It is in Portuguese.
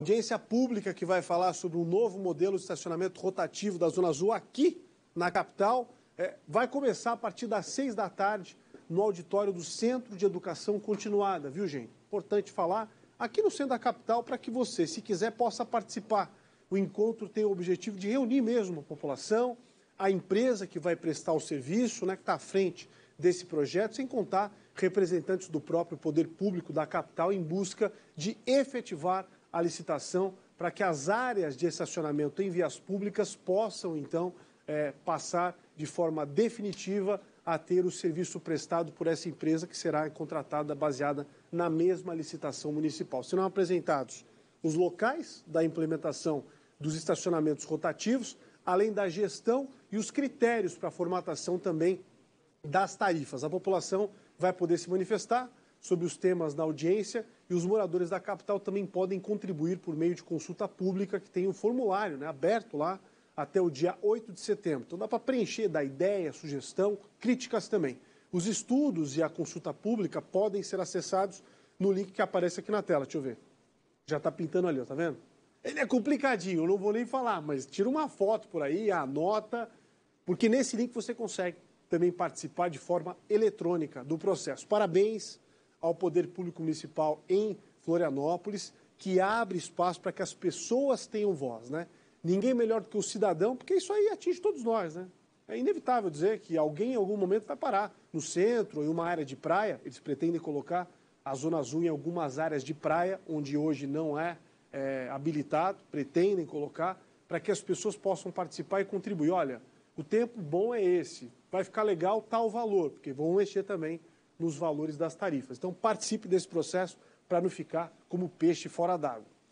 audiência pública que vai falar sobre um novo modelo de estacionamento rotativo da Zona Azul aqui na capital é, vai começar a partir das seis da tarde no auditório do Centro de Educação Continuada, viu, gente? Importante falar aqui no centro da capital para que você, se quiser, possa participar. O encontro tem o objetivo de reunir mesmo a população, a empresa que vai prestar o serviço, né, que está à frente desse projeto, sem contar representantes do próprio poder público da capital em busca de efetivar a licitação para que as áreas de estacionamento em vias públicas possam, então, é, passar de forma definitiva a ter o serviço prestado por essa empresa que será contratada baseada na mesma licitação municipal. Serão apresentados os locais da implementação dos estacionamentos rotativos, além da gestão e os critérios para a formatação também das tarifas. A população vai poder se manifestar, sobre os temas na audiência e os moradores da capital também podem contribuir por meio de consulta pública que tem um formulário né, aberto lá até o dia 8 de setembro. Então dá para preencher, dar ideia, sugestão, críticas também. Os estudos e a consulta pública podem ser acessados no link que aparece aqui na tela. Deixa eu ver. Já está pintando ali, está tá vendo? Ele é complicadinho, eu não vou nem falar, mas tira uma foto por aí, anota, porque nesse link você consegue também participar de forma eletrônica do processo. Parabéns ao Poder Público Municipal em Florianópolis, que abre espaço para que as pessoas tenham voz, né? Ninguém melhor do que o cidadão, porque isso aí atinge todos nós, né? É inevitável dizer que alguém em algum momento vai parar no centro, em uma área de praia, eles pretendem colocar a Zona Azul em algumas áreas de praia, onde hoje não é, é habilitado, pretendem colocar, para que as pessoas possam participar e contribuir. Olha, o tempo bom é esse, vai ficar legal tal valor, porque vão mexer também nos valores das tarifas. Então, participe desse processo para não ficar como peixe fora d'água.